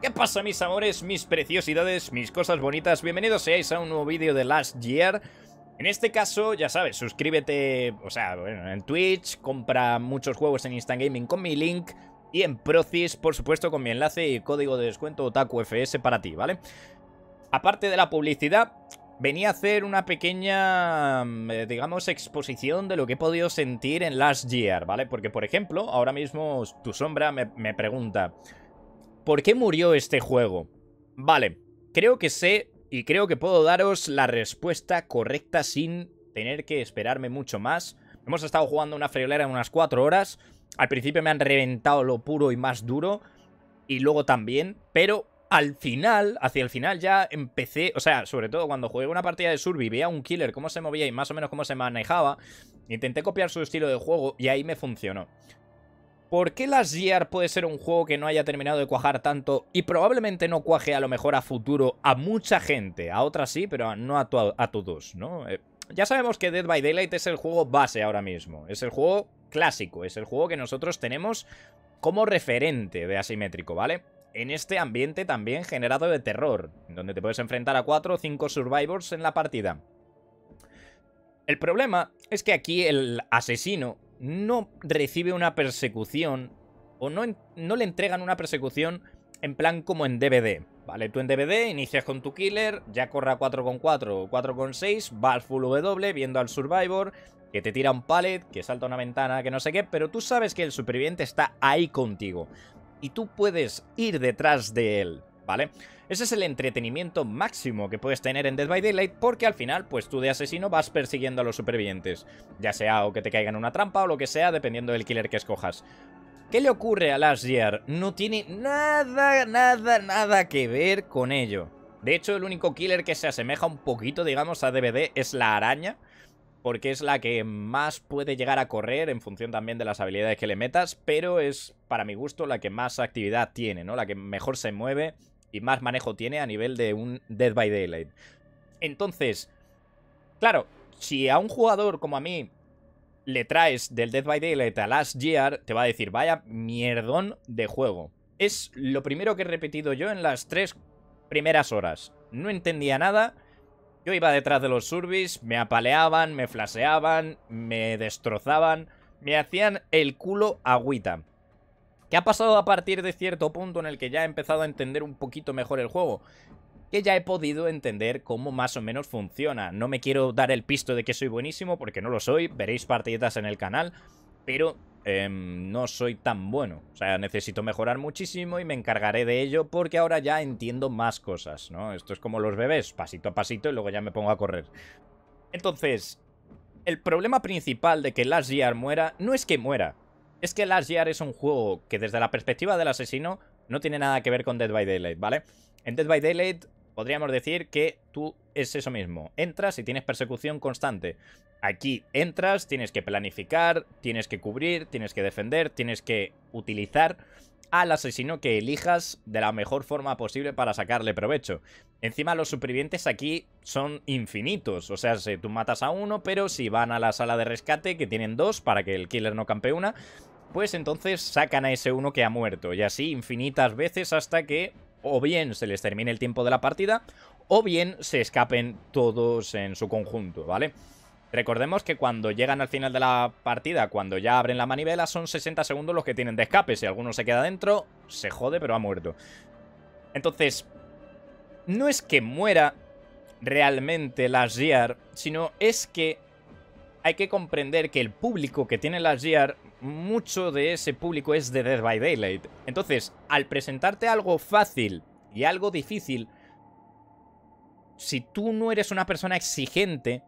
¿Qué pasa mis amores, mis preciosidades, mis cosas bonitas? Bienvenidos seáis a un nuevo vídeo de Last Year En este caso, ya sabes, suscríbete, o sea, bueno, en Twitch Compra muchos juegos en Instant Gaming con mi link Y en Procis, por supuesto, con mi enlace y código de descuento OtakuFS para ti, ¿vale? Aparte de la publicidad, venía a hacer una pequeña, mm, eh, digamos, exposición de lo que he podido sentir en Last Year, ¿vale? Porque, por ejemplo, ahora mismo tu sombra me pregunta, ¿Por qué murió este juego? Vale, creo que sé y creo que puedo daros la respuesta correcta sin tener que esperarme mucho más. Hemos estado jugando una friolera en unas 4 horas. Al principio me han reventado lo puro y más duro. Y luego también. Pero al final, hacia el final ya empecé, o sea, sobre todo cuando jugué una partida de y veía a un killer cómo se movía y más o menos cómo se manejaba, intenté copiar su estilo de juego y ahí me funcionó. ¿Por qué Last Year puede ser un juego que no haya terminado de cuajar tanto y probablemente no cuaje a lo mejor a futuro a mucha gente? A otras sí, pero no a, a todos, ¿no? Eh, ya sabemos que Dead by Daylight es el juego base ahora mismo, es el juego clásico, es el juego que nosotros tenemos como referente de asimétrico, ¿vale? En este ambiente también generado de terror, donde te puedes enfrentar a 4 o 5 survivors en la partida. El problema es que aquí el asesino no recibe una persecución o no, no le entregan una persecución en plan como en DVD. Vale, tú en DVD inicias con tu killer, ya corra con 4,6, va al full W viendo al Survivor, que te tira un pallet, que salta una ventana, que no sé qué, pero tú sabes que el superviviente está ahí contigo. Y tú puedes ir detrás de él. ¿vale? Ese es el entretenimiento máximo que puedes tener en Dead by Daylight porque al final, pues tú de asesino vas persiguiendo a los supervivientes, ya sea o que te caigan una trampa o lo que sea, dependiendo del killer que escojas. ¿Qué le ocurre a Last Year? No tiene nada, nada, nada que ver con ello. De hecho, el único killer que se asemeja un poquito, digamos, a DVD es la araña, porque es la que más puede llegar a correr en función también de las habilidades que le metas, pero es, para mi gusto, la que más actividad tiene, ¿no? La que mejor se mueve y más manejo tiene a nivel de un Dead by Daylight. Entonces, claro, si a un jugador como a mí le traes del Dead by Daylight a Last Year, te va a decir, vaya mierdón de juego. Es lo primero que he repetido yo en las tres primeras horas. No entendía nada. Yo iba detrás de los surbis, me apaleaban, me flaseaban, me destrozaban, me hacían el culo agüita que ha pasado a partir de cierto punto en el que ya he empezado a entender un poquito mejor el juego que ya he podido entender cómo más o menos funciona. No me quiero dar el pisto de que soy buenísimo, porque no lo soy, veréis partidas en el canal, pero em, no soy tan bueno. O sea, necesito mejorar muchísimo y me encargaré de ello porque ahora ya entiendo más cosas, ¿no? Esto es como los bebés, pasito a pasito y luego ya me pongo a correr. Entonces, el problema principal de que Last Year muera no es que muera, es que Last Year es un juego que desde la perspectiva del asesino no tiene nada que ver con Dead by Daylight, ¿vale? En Dead by Daylight podríamos decir que tú es eso mismo. Entras y tienes persecución constante. Aquí entras, tienes que planificar, tienes que cubrir, tienes que defender, tienes que utilizar al asesino que elijas de la mejor forma posible para sacarle provecho. Encima los supervivientes aquí son infinitos, o sea, si tú matas a uno, pero si van a la sala de rescate, que tienen dos para que el killer no campe una, pues entonces sacan a ese uno que ha muerto, y así infinitas veces hasta que o bien se les termine el tiempo de la partida o bien se escapen todos en su conjunto, ¿vale? Recordemos que cuando llegan al final de la partida, cuando ya abren la manivela, son 60 segundos los que tienen de escape. Si alguno se queda dentro, se jode, pero ha muerto. Entonces, no es que muera realmente la Gear sino es que hay que comprender que el público que tiene la GR, mucho de ese público es de Dead by Daylight. Entonces, al presentarte algo fácil y algo difícil, si tú no eres una persona exigente,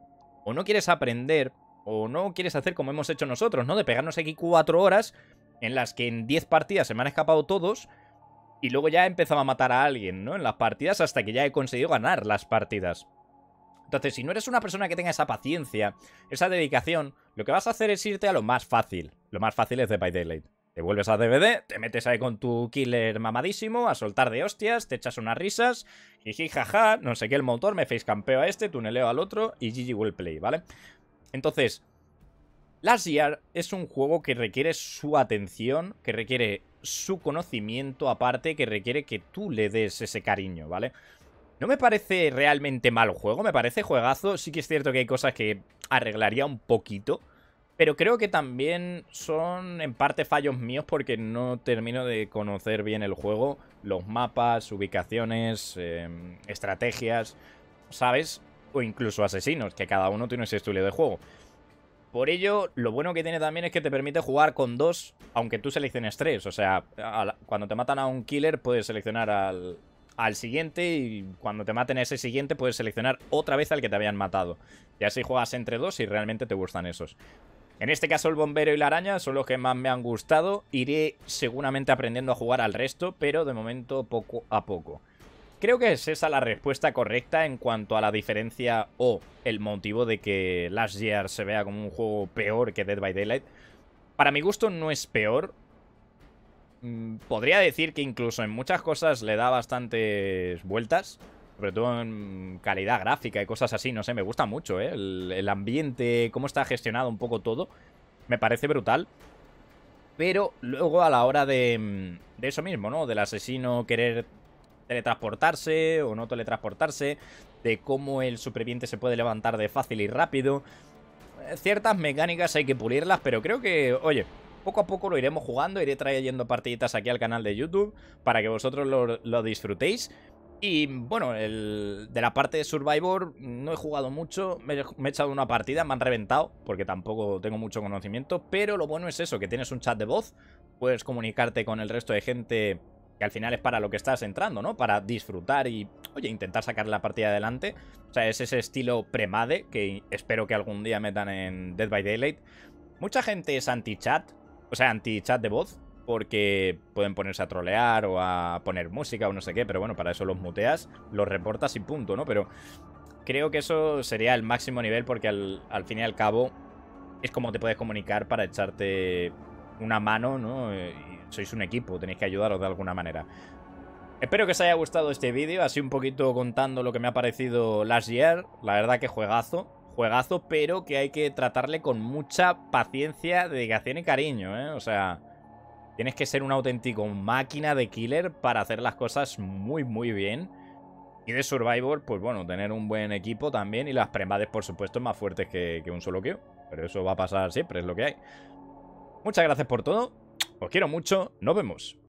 o no quieres aprender, o no quieres hacer como hemos hecho nosotros, ¿no? De pegarnos aquí cuatro horas en las que en diez partidas se me han escapado todos, y luego ya he empezado a matar a alguien, ¿no? En las partidas hasta que ya he conseguido ganar las partidas. Entonces, si no eres una persona que tenga esa paciencia, esa dedicación, lo que vas a hacer es irte a lo más fácil. Lo más fácil es de By Daylight. Te vuelves a DVD, te metes ahí con tu killer mamadísimo, a soltar de hostias, te echas unas risas, jiji, jaja, no sé qué, el motor, me campeo a este, tuneleo al otro y GG will play, ¿vale? Entonces, Last Year es un juego que requiere su atención, que requiere su conocimiento aparte, que requiere que tú le des ese cariño, ¿vale? vale no me parece realmente mal juego, me parece juegazo. Sí que es cierto que hay cosas que arreglaría un poquito. Pero creo que también son en parte fallos míos porque no termino de conocer bien el juego. Los mapas, ubicaciones, em, estrategias, ¿sabes? O incluso asesinos, que cada uno tiene su estudio de juego. Por ello, lo bueno que tiene también es que te permite jugar con dos, aunque tú selecciones tres. O sea, cuando te matan a un killer puedes seleccionar al, al siguiente y cuando te maten a ese siguiente puedes seleccionar otra vez al que te habían matado. Y así juegas entre dos y realmente te gustan esos. En este caso el bombero y la araña son los que más me han gustado. Iré seguramente aprendiendo a jugar al resto, pero de momento poco a poco. Creo que es esa la respuesta correcta en cuanto a la diferencia o el motivo de que Last Year se vea como un juego peor que Dead by Daylight. Para mi gusto no es peor, Mm, podría decir que incluso en muchas cosas le da bastantes vueltas. Sobre todo en calidad gráfica y cosas así, no sé, me gusta mucho, ¿eh? el, ambiente, cómo está gestionado un poco todo, me parece brutal pero luego a la hora de, mm, de, eso mismo, ¿no? Del asesino querer teletransportarse o no teletransportarse, de cómo el superviviente se puede levantar de fácil y rápido. Eh, ciertas mecánicas hay que pulirlas, pero creo que, oye, poco a poco lo iremos jugando, iré trayendo partiditas aquí al canal de YouTube para que vosotros lo, disfrutéis. Y bueno, el, de la parte de Survivor no he jugado mucho, me, he echado una partida, me han reventado, porque tampoco tengo mucho conocimiento, pero lo bueno es eso, que tienes un chat de voz, puedes comunicarte con el resto de gente, que al final es para lo que estás entrando, ¿no? Para disfrutar y, oye, intentar sacar la partida adelante. O sea, es ese estilo premade que espero que algún día metan en Dead by Daylight. Mucha gente es anti-chat, o sea, anti-chat de voz, porque pueden ponerse a trolear o a poner música o no sé qué, pero bueno, para eso los muteas, los reportas y punto, ¿no? Pero creo que eso sería el máximo nivel porque al, fin y al cabo es como te puedes comunicar para echarte una mano, ¿no? sois un equipo, tenéis que ayudaros de alguna manera. Espero que os haya gustado este vídeo, así un poquito contando lo que me ha parecido Last Year. La verdad que juegazo, Juegazo, pero que hay que tratarle con mucha paciencia, dedicación y cariño, ¿eh? O sea, tienes que ser un auténtico máquina de killer para hacer las cosas muy, muy bien. Y de Survivor, pues bueno, tener un buen equipo también y las premades, por supuesto, más fuertes que, un solo queo. Pero eso va a pasar siempre, es lo que hay. Muchas gracias por todo. Os quiero mucho. Nos vemos.